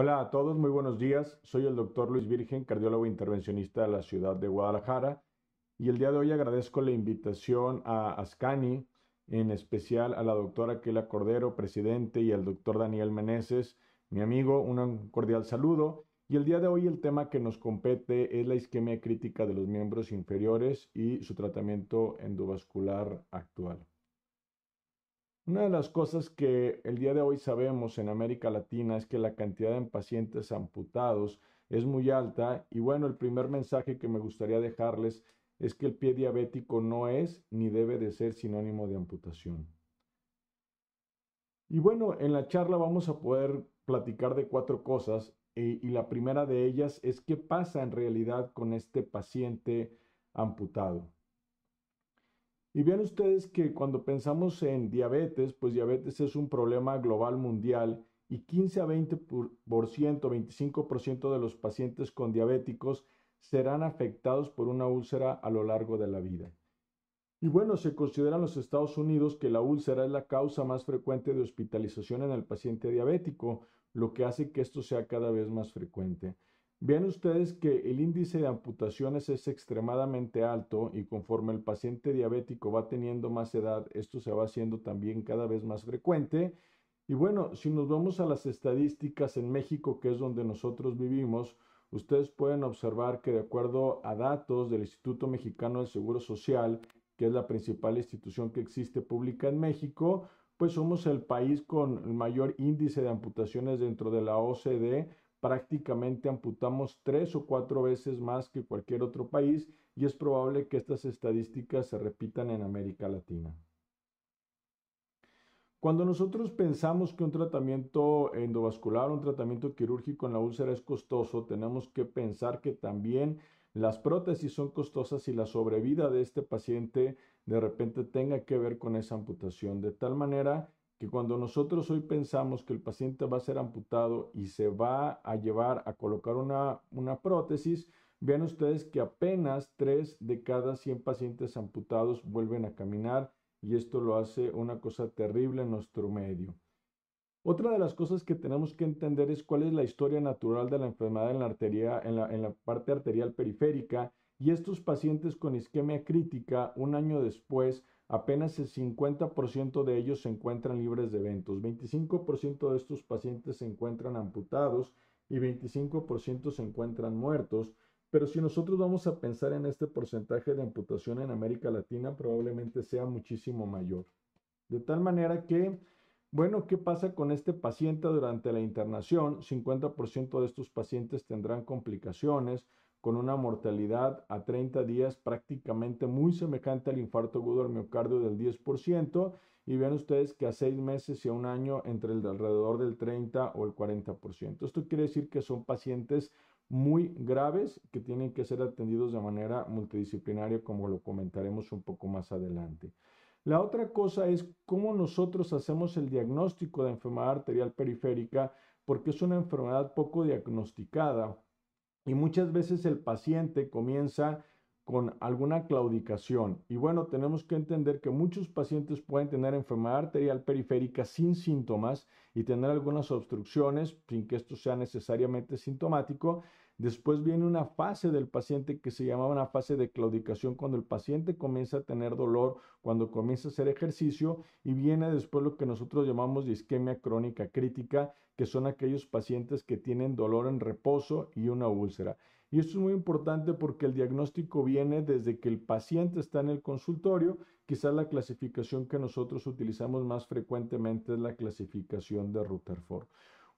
Hola a todos, muy buenos días. Soy el doctor Luis Virgen, cardiólogo intervencionista de la ciudad de Guadalajara. Y el día de hoy agradezco la invitación a Ascani, en especial a la doctora Aquila Cordero, presidente, y al doctor Daniel Meneses, mi amigo. Un cordial saludo. Y el día de hoy el tema que nos compete es la isquemia crítica de los miembros inferiores y su tratamiento endovascular actual. Una de las cosas que el día de hoy sabemos en América Latina es que la cantidad de pacientes amputados es muy alta y bueno, el primer mensaje que me gustaría dejarles es que el pie diabético no es ni debe de ser sinónimo de amputación. Y bueno, en la charla vamos a poder platicar de cuatro cosas eh, y la primera de ellas es qué pasa en realidad con este paciente amputado. Y vean ustedes que cuando pensamos en diabetes, pues diabetes es un problema global mundial y 15 a 20%, por ciento, 25% de los pacientes con diabéticos serán afectados por una úlcera a lo largo de la vida. Y bueno, se considera en los Estados Unidos que la úlcera es la causa más frecuente de hospitalización en el paciente diabético, lo que hace que esto sea cada vez más frecuente. Vean ustedes que el índice de amputaciones es extremadamente alto y conforme el paciente diabético va teniendo más edad, esto se va haciendo también cada vez más frecuente. Y bueno, si nos vamos a las estadísticas en México, que es donde nosotros vivimos, ustedes pueden observar que de acuerdo a datos del Instituto Mexicano del Seguro Social, que es la principal institución que existe pública en México, pues somos el país con el mayor índice de amputaciones dentro de la OCDE prácticamente amputamos tres o cuatro veces más que cualquier otro país y es probable que estas estadísticas se repitan en América Latina. Cuando nosotros pensamos que un tratamiento endovascular, un tratamiento quirúrgico en la úlcera es costoso, tenemos que pensar que también las prótesis son costosas y la sobrevida de este paciente de repente tenga que ver con esa amputación, de tal manera que cuando nosotros hoy pensamos que el paciente va a ser amputado y se va a llevar a colocar una, prótesis, vean ustedes que apenas 3 de cada 100 pacientes amputados vuelven a caminar y esto lo hace una cosa terrible en nuestro medio. Otra de las cosas que tenemos que entender es cuál es la historia natural de la enfermedad en la, arteria, en la parte arterial periférica y estos pacientes con isquemia crítica un año después Apenas el 50% de ellos se encuentran libres de eventos, 25% de estos pacientes se encuentran amputados y 25% se encuentran muertos. Pero si nosotros vamos a pensar en este porcentaje de amputación en América Latina, probablemente sea muchísimo mayor. De tal manera que, bueno, ¿qué pasa con este paciente durante la internación? 50% de estos pacientes tendrán complicaciones, con una mortalidad a 30 días prácticamente muy semejante al infarto agudo del miocardio del 10%, y vean ustedes que a 6 meses y a un año entre el de alrededor del 30 o el 40%. Esto quiere decir que son pacientes muy graves que tienen que ser atendidos de manera multidisciplinaria, como lo comentaremos un poco más adelante. La otra cosa es cómo nosotros hacemos el diagnóstico de enfermedad arterial periférica, porque es una enfermedad poco diagnosticada y muchas veces el paciente comienza con alguna claudicación. Y bueno, tenemos que entender que muchos pacientes pueden tener enfermedad arterial periférica sin síntomas y tener algunas obstrucciones sin que esto sea necesariamente sintomático. Después viene una fase del paciente que se llama una fase de claudicación, cuando el paciente comienza a tener dolor, cuando comienza a hacer ejercicio y viene después lo que nosotros llamamos de isquemia crónica crítica, que son aquellos pacientes que tienen dolor en reposo y una úlcera. Y esto es muy importante porque el diagnóstico viene desde que el paciente está en el consultorio. Quizás la clasificación que nosotros utilizamos más frecuentemente es la clasificación de Rutherford.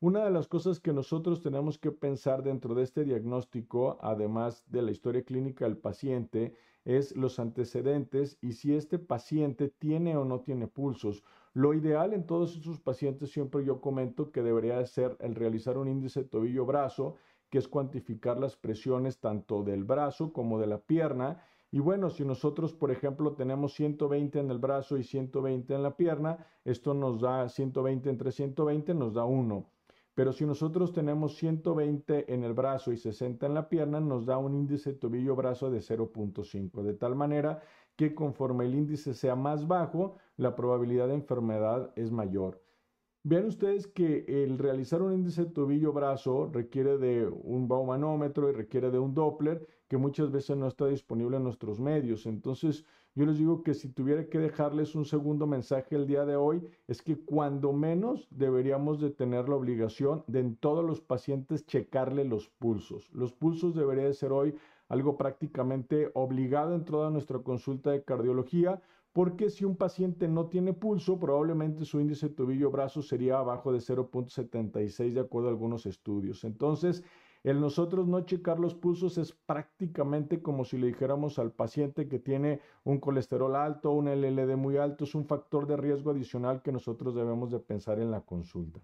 Una de las cosas que nosotros tenemos que pensar dentro de este diagnóstico, además de la historia clínica del paciente, es los antecedentes y si este paciente tiene o no tiene pulsos. Lo ideal en todos esos pacientes, siempre yo comento que debería ser el realizar un índice tobillo-brazo, que es cuantificar las presiones tanto del brazo como de la pierna. Y bueno, si nosotros, por ejemplo, tenemos 120 en el brazo y 120 en la pierna, esto nos da 120 entre 120, nos da 1. Pero si nosotros tenemos 120 en el brazo y 60 en la pierna, nos da un índice tobillo brazo de 0.5, de tal manera que conforme el índice sea más bajo, la probabilidad de enfermedad es mayor. Vean ustedes que el realizar un índice tobillo-brazo requiere de un baumanómetro y requiere de un Doppler que muchas veces no está disponible en nuestros medios. Entonces, yo les digo que si tuviera que dejarles un segundo mensaje el día de hoy, es que cuando menos deberíamos de tener la obligación de en todos los pacientes checarle los pulsos. Los pulsos debería ser hoy algo prácticamente obligado en toda nuestra consulta de cardiología porque si un paciente no tiene pulso, probablemente su índice de tobillo brazo sería abajo de 0.76 de acuerdo a algunos estudios. Entonces, el nosotros no checar los pulsos es prácticamente como si le dijéramos al paciente que tiene un colesterol alto, un LLD muy alto, es un factor de riesgo adicional que nosotros debemos de pensar en la consulta.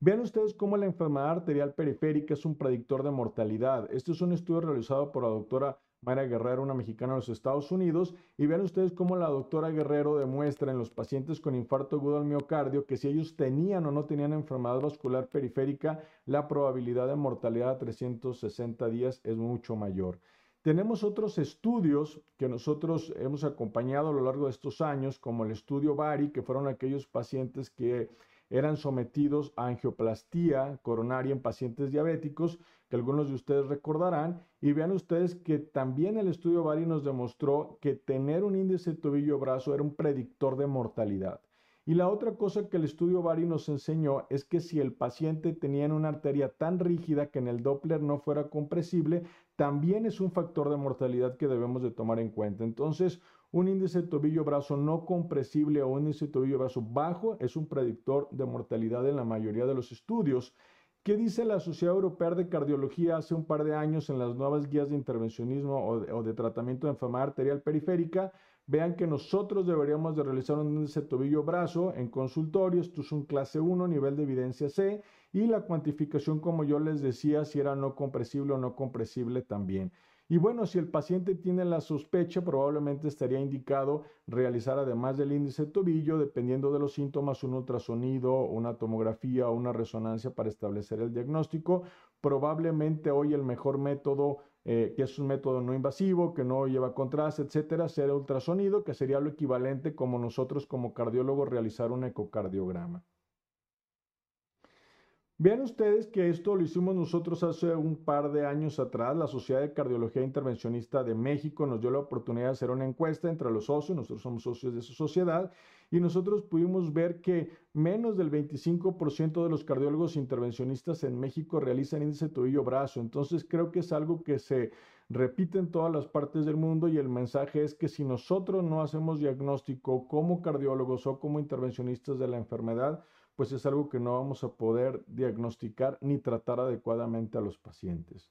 Vean ustedes cómo la enfermedad arterial periférica es un predictor de mortalidad. Este es un estudio realizado por la doctora María Guerrero, una mexicana de los Estados Unidos, y vean ustedes cómo la doctora Guerrero demuestra en los pacientes con infarto agudo al miocardio que si ellos tenían o no tenían enfermedad vascular periférica, la probabilidad de mortalidad a 360 días es mucho mayor. Tenemos otros estudios que nosotros hemos acompañado a lo largo de estos años, como el estudio Bari, que fueron aquellos pacientes que eran sometidos a angioplastía coronaria en pacientes diabéticos, que algunos de ustedes recordarán, y vean ustedes que también el estudio Bari nos demostró que tener un índice de tobillo-brazo era un predictor de mortalidad. Y la otra cosa que el estudio Bari nos enseñó es que si el paciente tenía una arteria tan rígida que en el Doppler no fuera compresible, también es un factor de mortalidad que debemos de tomar en cuenta. Entonces, un índice de tobillo-brazo no compresible o un índice de tobillo-brazo bajo es un predictor de mortalidad en la mayoría de los estudios. ¿Qué dice la Sociedad Europea de Cardiología hace un par de años en las nuevas guías de intervencionismo o de, tratamiento de enfermedad arterial periférica? Vean que nosotros deberíamos de realizar un índice tobillo-brazo en consultorio. Esto es un clase 1, nivel de evidencia C. Y la cuantificación, como yo les decía, si era no compresible o no compresible también. Y bueno, si el paciente tiene la sospecha, probablemente estaría indicado realizar, además del índice de tobillo, dependiendo de los síntomas, un ultrasonido, una tomografía o una resonancia para establecer el diagnóstico. Probablemente hoy el mejor método, eh, que es un método no invasivo, que no lleva contraste, etcétera, será ultrasonido, que sería lo equivalente como nosotros como cardiólogos realizar un ecocardiograma. Vean ustedes que esto lo hicimos nosotros hace un par de años atrás. La Sociedad de Cardiología Intervencionista de México nos dio la oportunidad de hacer una encuesta entre los socios. Nosotros somos socios de esa sociedad y nosotros pudimos ver que menos del 25% de los cardiólogos intervencionistas en México realizan índice tobillo-brazo. Entonces creo que es algo que se repite en todas las partes del mundo y el mensaje es que si nosotros no hacemos diagnóstico como cardiólogos o como intervencionistas de la enfermedad, pues es algo que no vamos a poder diagnosticar ni tratar adecuadamente a los pacientes.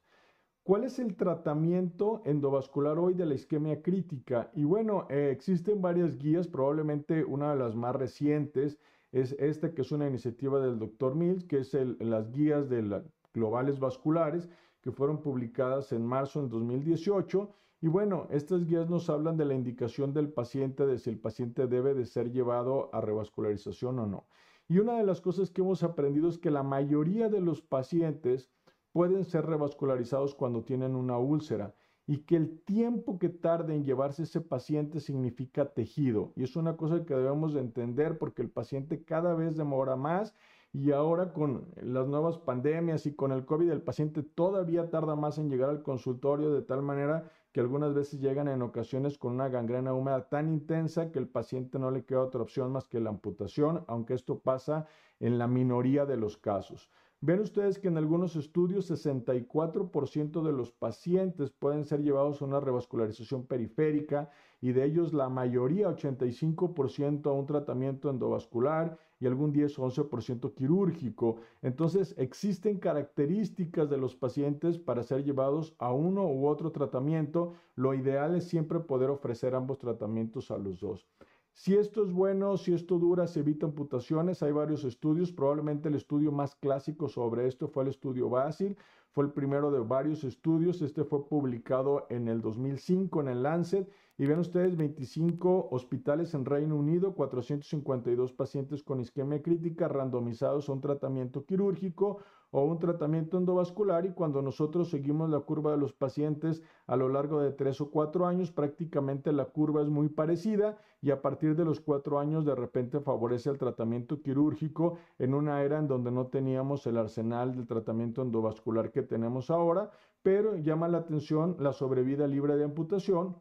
¿Cuál es el tratamiento endovascular hoy de la isquemia crítica? Y bueno, eh, existen varias guías, probablemente una de las más recientes es esta que es una iniciativa del doctor Mills, que es las guías de globales vasculares que fueron publicadas en marzo de 2018. Y bueno, estas guías nos hablan de la indicación del paciente, de si el paciente debe de ser llevado a revascularización o no. Y una de las cosas que hemos aprendido es que la mayoría de los pacientes pueden ser revascularizados cuando tienen una úlcera y que el tiempo que tarde en llevarse ese paciente significa tejido. Y es una cosa que debemos de entender porque el paciente cada vez demora más y ahora con las nuevas pandemias y con el COVID el paciente todavía tarda más en llegar al consultorio de tal manera que algunas veces llegan en ocasiones con una gangrena húmeda tan intensa que el paciente no le queda otra opción más que la amputación, aunque esto pasa en la minoría de los casos. Ven ustedes que en algunos estudios 64% de los pacientes pueden ser llevados a una revascularización periférica y de ellos la mayoría, 85%, a un tratamiento endovascular y algún 10 o 11% quirúrgico. Entonces, existen características de los pacientes para ser llevados a uno u otro tratamiento. Lo ideal es siempre poder ofrecer ambos tratamientos a los dos. Si esto es bueno, si esto dura, se evita amputaciones. Hay varios estudios. Probablemente el estudio más clásico sobre esto fue el estudio Basil. Fue el primero de varios estudios. Este fue publicado en el 2005 en el Lancet y ven ustedes, 25 hospitales en Reino Unido, 452 pacientes con isquemia crítica randomizados a un tratamiento quirúrgico o un tratamiento endovascular y cuando nosotros seguimos la curva de los pacientes a lo largo de tres o cuatro años, prácticamente la curva es muy parecida y a partir de los cuatro años de repente favorece el tratamiento quirúrgico en una era en donde no teníamos el arsenal del tratamiento endovascular que tenemos ahora, pero llama la atención la sobrevida libre de amputación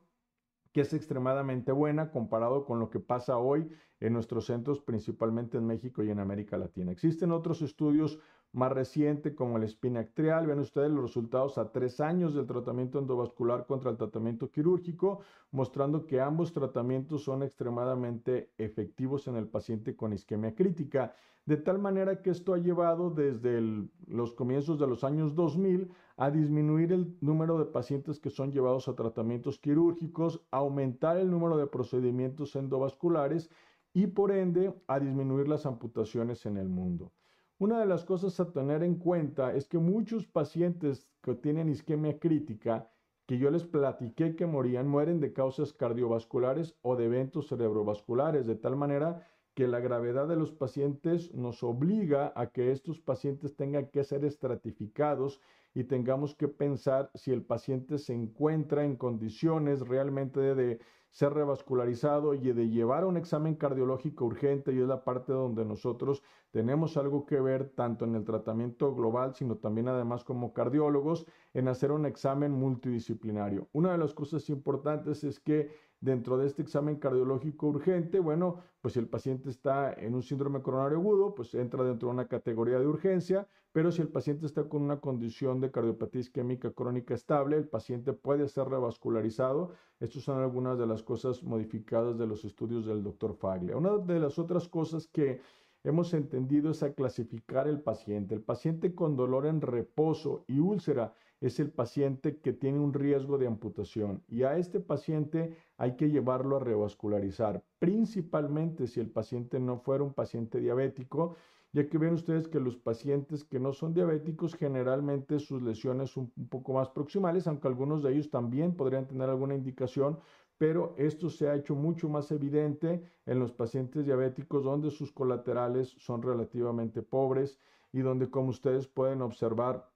que es extremadamente buena comparado con lo que pasa hoy en nuestros centros, principalmente en México y en América Latina. Existen otros estudios más reciente como el espinactrial. ven ustedes los resultados a tres años del tratamiento endovascular contra el tratamiento quirúrgico, mostrando que ambos tratamientos son extremadamente efectivos en el paciente con isquemia crítica. De tal manera que esto ha llevado desde los comienzos de los años 2000 a disminuir el número de pacientes que son llevados a tratamientos quirúrgicos, aumentar el número de procedimientos endovasculares y por ende a disminuir las amputaciones en el mundo. Una de las cosas a tener en cuenta es que muchos pacientes que tienen isquemia crítica, que yo les platiqué que morían, mueren de causas cardiovasculares o de eventos cerebrovasculares, de tal manera que la gravedad de los pacientes nos obliga a que estos pacientes tengan que ser estratificados y tengamos que pensar si el paciente se encuentra en condiciones realmente de, ser revascularizado y de llevar a un examen cardiológico urgente y es la parte donde nosotros tenemos algo que ver tanto en el tratamiento global, sino también además como cardiólogos en hacer un examen multidisciplinario. Una de las cosas importantes es que dentro de este examen cardiológico urgente, bueno, pues si el paciente está en un síndrome coronario agudo, pues entra dentro de una categoría de urgencia, pero si el paciente está con una condición de cardiopatía isquémica crónica estable, el paciente puede ser revascularizado. Estas son algunas de las cosas modificadas de los estudios del doctor Faglia. Una de las otras cosas que hemos entendido es a clasificar el paciente. El paciente con dolor en reposo y úlcera es el paciente que tiene un riesgo de amputación y a este paciente hay que llevarlo a revascularizar, principalmente si el paciente no fuera un paciente diabético, ya que ven ustedes que los pacientes que no son diabéticos generalmente sus lesiones son un poco más proximales, aunque algunos de ellos también podrían tener alguna indicación, pero esto se ha hecho mucho más evidente en los pacientes diabéticos donde sus colaterales son relativamente pobres y donde, como ustedes pueden observar,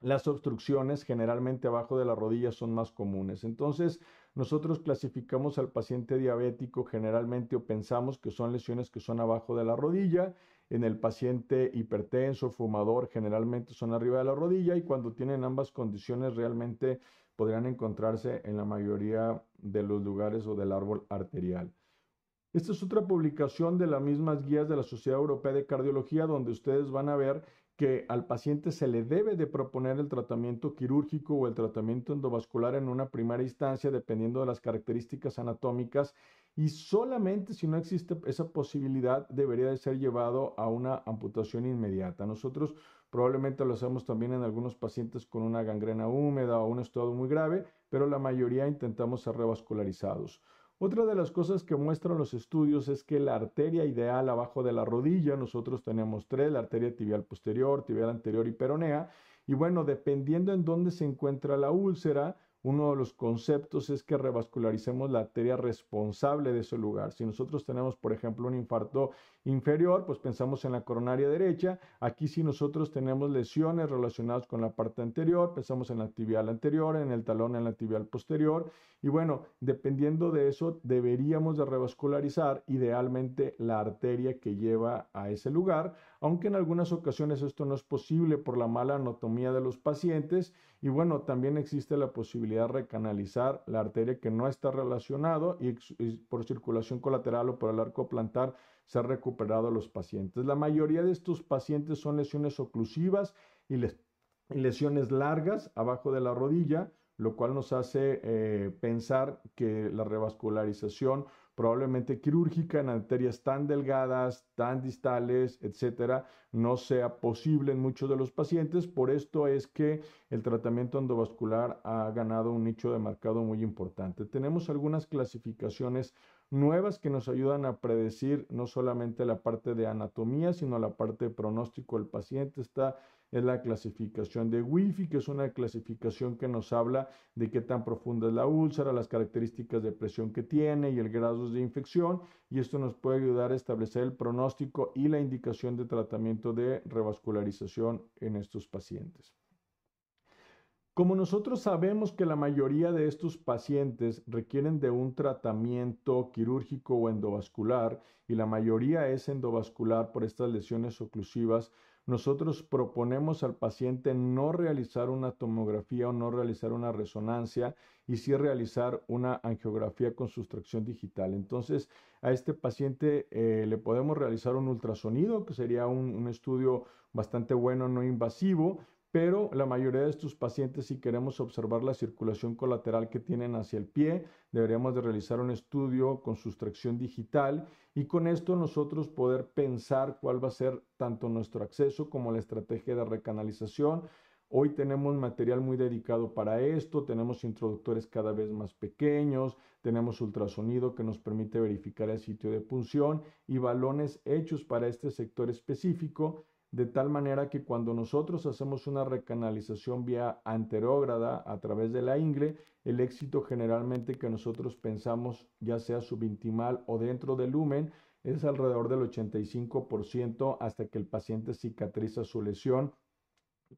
las obstrucciones generalmente abajo de la rodilla son más comunes. Entonces, nosotros clasificamos al paciente diabético generalmente o pensamos que son lesiones que son abajo de la rodilla en el paciente hipertenso, fumador, generalmente son arriba de la rodilla y cuando tienen ambas condiciones realmente podrían encontrarse en la mayoría de los lugares o del árbol arterial. Esta es otra publicación de las mismas guías de la Sociedad Europea de Cardiología, donde ustedes van a ver que al paciente se le debe de proponer el tratamiento quirúrgico o el tratamiento endovascular en una primera instancia, dependiendo de las características anatómicas y solamente si no existe esa posibilidad debería de ser llevado a una amputación inmediata. Nosotros probablemente lo hacemos también en algunos pacientes con una gangrena húmeda o un estado muy grave, pero la mayoría intentamos ser revascularizados. Otra de las cosas que muestran los estudios es que la arteria ideal abajo de la rodilla, nosotros tenemos tres, la arteria tibial posterior, tibial anterior y peronea, y bueno, dependiendo en dónde se encuentra la úlcera, uno de los conceptos es que revascularicemos la arteria responsable de ese lugar. Si nosotros tenemos, por ejemplo, un infarto inferior, pues pensamos en la coronaria derecha. Aquí si nosotros tenemos lesiones relacionadas con la parte anterior, pensamos en la tibial anterior, en el talón, en la tibial posterior. Y bueno, dependiendo de eso, deberíamos de revascularizar idealmente la arteria que lleva a ese lugar, aunque en algunas ocasiones esto no es posible por la mala anatomía de los pacientes. Y bueno, también existe la posibilidad de recanalizar la arteria que no está relacionado y por circulación colateral o por el arco plantar se ha recuperado a los pacientes. La mayoría de estos pacientes son lesiones oclusivas y, lesiones largas abajo de la rodilla, lo cual nos hace eh, pensar que la revascularización probablemente quirúrgica en arterias tan delgadas, tan distales, etcétera, no sea posible en muchos de los pacientes. Por esto es que el tratamiento endovascular ha ganado un nicho de mercado muy importante. Tenemos algunas clasificaciones nuevas que nos ayudan a predecir no solamente la parte de anatomía, sino la parte de pronóstico del paciente. está en la clasificación de Wi-Fi, que es una clasificación que nos habla de qué tan profunda es la úlcera, las características de presión que tiene y el grado de infección. Y esto nos puede ayudar a establecer el pronóstico y la indicación de tratamiento de revascularización en estos pacientes. Como nosotros sabemos que la mayoría de estos pacientes requieren de un tratamiento quirúrgico o endovascular, y la mayoría es endovascular por estas lesiones oclusivas, nosotros proponemos al paciente no realizar una tomografía o no realizar una resonancia y sí realizar una angiografía con sustracción digital. Entonces, a este paciente eh, le podemos realizar un ultrasonido, que sería un estudio bastante bueno, no invasivo, pero la mayoría de estos pacientes, si queremos observar la circulación colateral que tienen hacia el pie, deberíamos de realizar un estudio con sustracción digital y con esto nosotros poder pensar cuál va a ser tanto nuestro acceso como la estrategia de recanalización. Hoy tenemos material muy dedicado para esto, tenemos introductores cada vez más pequeños, tenemos ultrasonido que nos permite verificar el sitio de punción y balones hechos para este sector específico de tal manera que cuando nosotros hacemos una recanalización vía anterógrada a través de la ingle, el éxito generalmente que nosotros pensamos, ya sea subintimal o dentro del lumen, es alrededor del 85% hasta que el paciente cicatriza su lesión.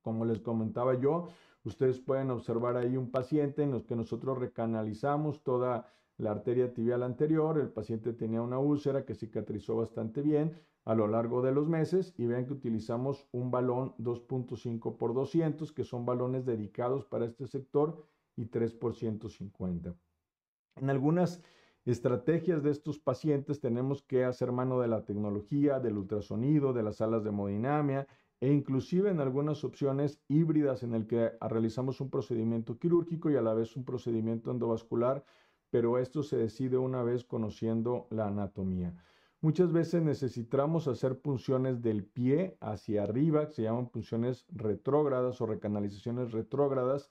Como les comentaba yo, ustedes pueden observar ahí un paciente en los que nosotros recanalizamos toda la arteria tibial anterior, el paciente tenía una úlcera que cicatrizó bastante bien a lo largo de los meses y vean que utilizamos un balón 2.5 por 200 que son balones dedicados para este sector y 3 por 150. En algunas estrategias de estos pacientes tenemos que hacer mano de la tecnología, del ultrasonido, de las alas de hemodinamia e inclusive en algunas opciones híbridas en el que realizamos un procedimiento quirúrgico y a la vez un procedimiento endovascular pero esto se decide una vez conociendo la anatomía. Muchas veces necesitamos hacer punciones del pie hacia arriba, que se llaman punciones retrógradas o recanalizaciones retrógradas.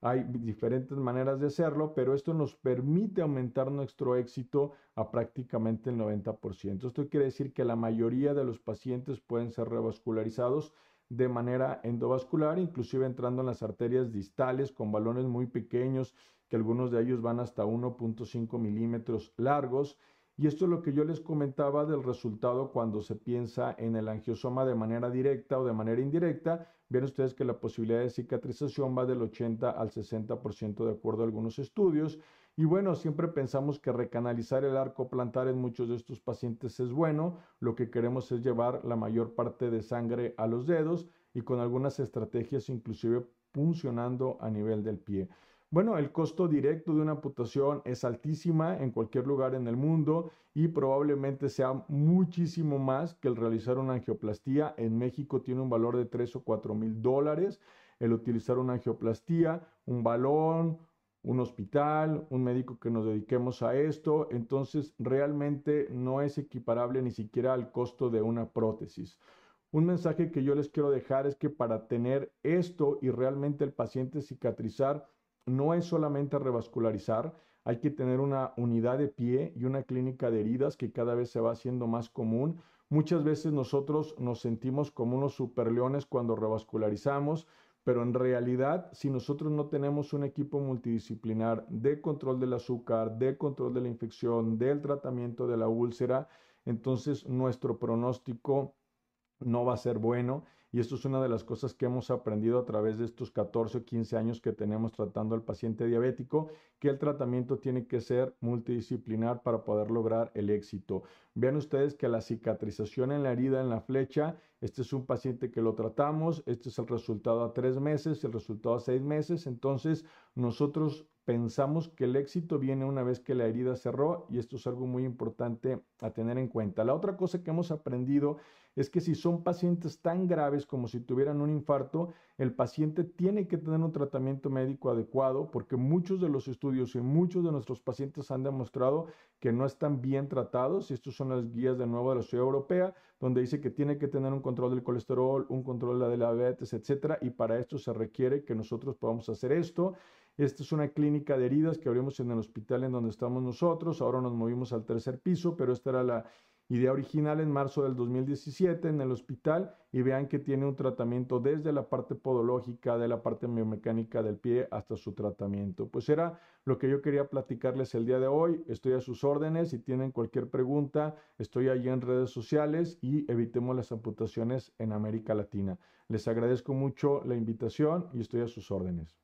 Hay diferentes maneras de hacerlo, pero esto nos permite aumentar nuestro éxito a prácticamente el 90%. Esto quiere decir que la mayoría de los pacientes pueden ser revascularizados de manera endovascular, inclusive entrando en las arterias distales con balones muy pequeños que algunos de ellos van hasta 1.5 milímetros largos. Y esto es lo que yo les comentaba del resultado cuando se piensa en el angiosoma de manera directa o de manera indirecta. Ven ustedes que la posibilidad de cicatrización va del 80 al 60% de acuerdo a algunos estudios. Y bueno, siempre pensamos que recanalizar el arco plantar en muchos de estos pacientes es bueno. Lo que queremos es llevar la mayor parte de sangre a los dedos y con algunas estrategias inclusive funcionando a nivel del pie. Bueno, el costo directo de una amputación es altísima en cualquier lugar en el mundo y probablemente sea muchísimo más que el realizar una angioplastía. En México tiene un valor de 3 o 4 mil dólares el utilizar una angioplastía, un balón, un hospital, un médico que nos dediquemos a esto. Entonces, realmente no es equiparable ni siquiera al costo de una prótesis. Un mensaje que yo les quiero dejar es que para tener esto y realmente el paciente cicatrizar, no es solamente revascularizar, hay que tener una unidad de pie y una clínica de heridas que cada vez se va haciendo más común. Muchas veces nosotros nos sentimos como unos superleones cuando revascularizamos, pero en realidad si nosotros no tenemos un equipo multidisciplinar de control del azúcar, de control de la infección, del tratamiento de la úlcera, entonces nuestro pronóstico no va a ser bueno y esto es una de las cosas que hemos aprendido a través de estos 14 o 15 años que tenemos tratando al paciente diabético, que el tratamiento tiene que ser multidisciplinar para poder lograr el éxito. Vean ustedes que la cicatrización en la herida, en la flecha, este es un paciente que lo tratamos, este es el resultado a tres meses, el resultado a seis meses, entonces nosotros pensamos que el éxito viene una vez que la herida cerró y esto es algo muy importante a tener en cuenta. La otra cosa que hemos aprendido es que si son pacientes tan graves como si tuvieran un infarto, el paciente tiene que tener un tratamiento médico adecuado porque muchos de los estudios y muchos de nuestros pacientes han demostrado que no están bien tratados. Y estos son las guías de nuevo de la Sociedad Europea, donde dice que tiene que tener un control del colesterol, un control de la diabetes, etcétera. Y para esto se requiere que nosotros podamos hacer esto. Esta es una clínica de heridas que abrimos en el hospital en donde estamos nosotros. Ahora nos movimos al tercer piso, pero esta era la idea original en marzo del 2017 en el hospital y vean que tiene un tratamiento desde la parte podológica, de la parte biomecánica del pie hasta su tratamiento. Pues era lo que yo quería platicarles el día de hoy. Estoy a sus órdenes. Si tienen cualquier pregunta, estoy allí en redes sociales y evitemos las amputaciones en América Latina. Les agradezco mucho la invitación y estoy a sus órdenes.